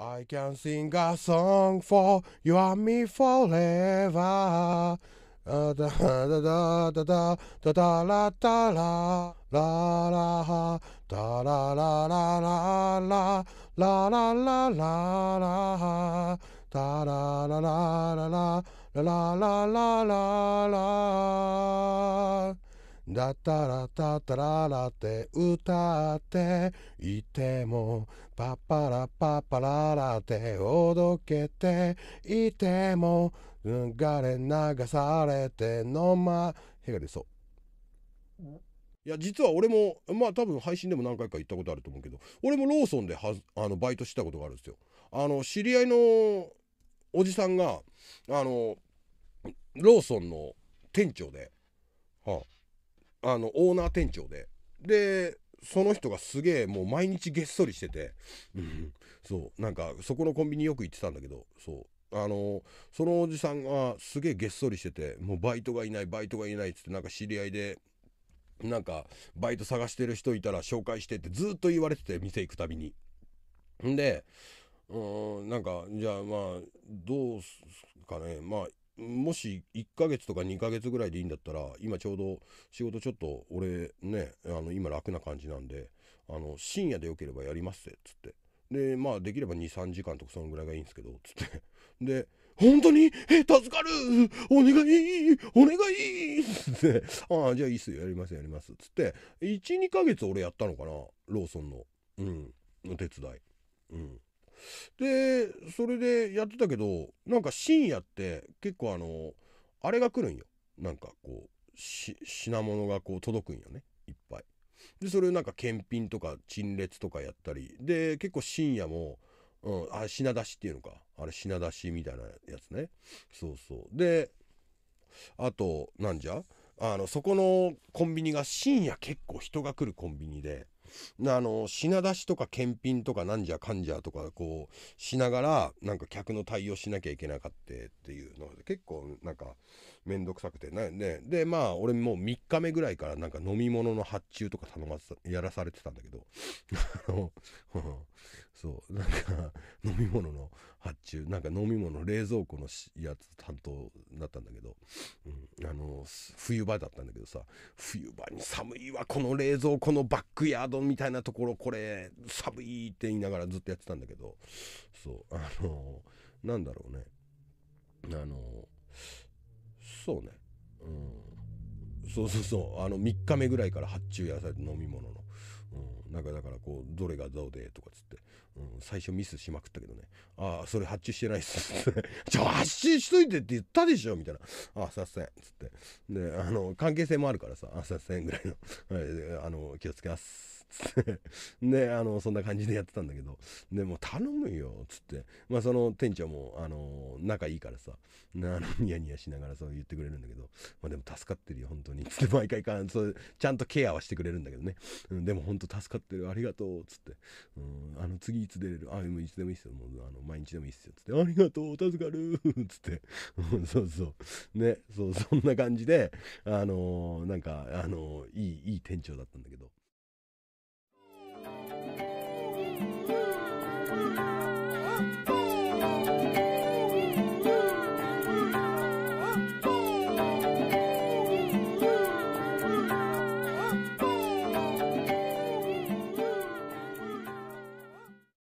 I can sing a song for you and me forever. da da da da da da da la da la la la ha da la la la la la la la la la la ha da la la la la la la la la la la だたらたたららって歌っていてもパッパラパッパララっておどけていても流れ流されてのまへが出そういや実は俺もまあ多分配信でも何回か行ったことあると思うけど俺もローソンではあのバイトしてたことがあるんですよあの知り合いのおじさんがあのローソンの店長で、はああのオーナー店長ででその人がすげえもう毎日げっそりしてて、そうなんかそこのコンビニよく行ってたんだけどそうあのそのおじさんがすげえげっそりしててもうバイトがいないバイトがいないっつってなんか知り合いでなんかバイト探してる人いたら紹介してってずっと言われてて店行くたびに。んでうんなんかじゃあまあどうすかねまあもし1ヶ月とか2ヶ月ぐらいでいいんだったら今ちょうど仕事ちょっと俺ねあの今楽な感じなんであの深夜でよければやりますっつってでまあできれば23時間とかそのぐらいがいいんですけどつってで「本当にえ助かるお願いお願い!」っつって「ああじゃあいいっすよやりますやります」っつって12ヶ月俺やったのかなローソンの、うん、お手伝い。うんでそれでやってたけどなんか深夜って結構あのあれが来るんよなんかこう品物がこう届くんよねいっぱい。でそれをなんか検品とか陳列とかやったりで結構深夜も、うん、あ品出しっていうのかあれ品出しみたいなやつねそうそうであとなんじゃあのそこのコンビニが深夜結構人が来るコンビニであの品出しとか検品とかなんじゃかんじゃとかこうしながらなんか客の対応しなきゃいけなかったっていうので結構なんか面倒くさくてねねでまあ俺もう3日目ぐらいからなんか飲み物の発注とか頼まやらされてたんだけど そうなんか飲み物の発注なんか飲み物冷蔵庫のやつ担当だったんだけど、うん、あの冬場だったんだけどさ冬場に寒いわこの冷蔵庫のバックヤードみたいなところこれ寒いって言いながらずっとやってたんだけどそうあのなんだろうねあのそうねうんそうそうそうあの3日目ぐらいから発注やされて飲み物のなんかだからこうどれがどうでとかつって、うん、最初ミスしまくったけどね「ああそれ発注してないっす」って、じゃあ発注しといて」って言ったでしょみたいな「ああすせん」っつってであの関係性もあるからさ「あすいせん」ぐらいのあの気をつけますつってで あのそんな感じでやってたんだけどでも頼むよつってまあその店長もあの仲いいからさあのニヤニヤしながらそう言ってくれるんだけど、まあ、でも助かってるよ本当につって毎回かそうちゃんとケアはしてくれるんだけどね、うん、でも本当助かってるありがとうつって、うん、あの次いつ出れるあいつでもいいっすよもうあの毎日でもいいっすよつってありがとう助かる つってそうそうねそうそんな感じであのー、なんかあのー、いいいい店長だったんだけど Thank mm. you.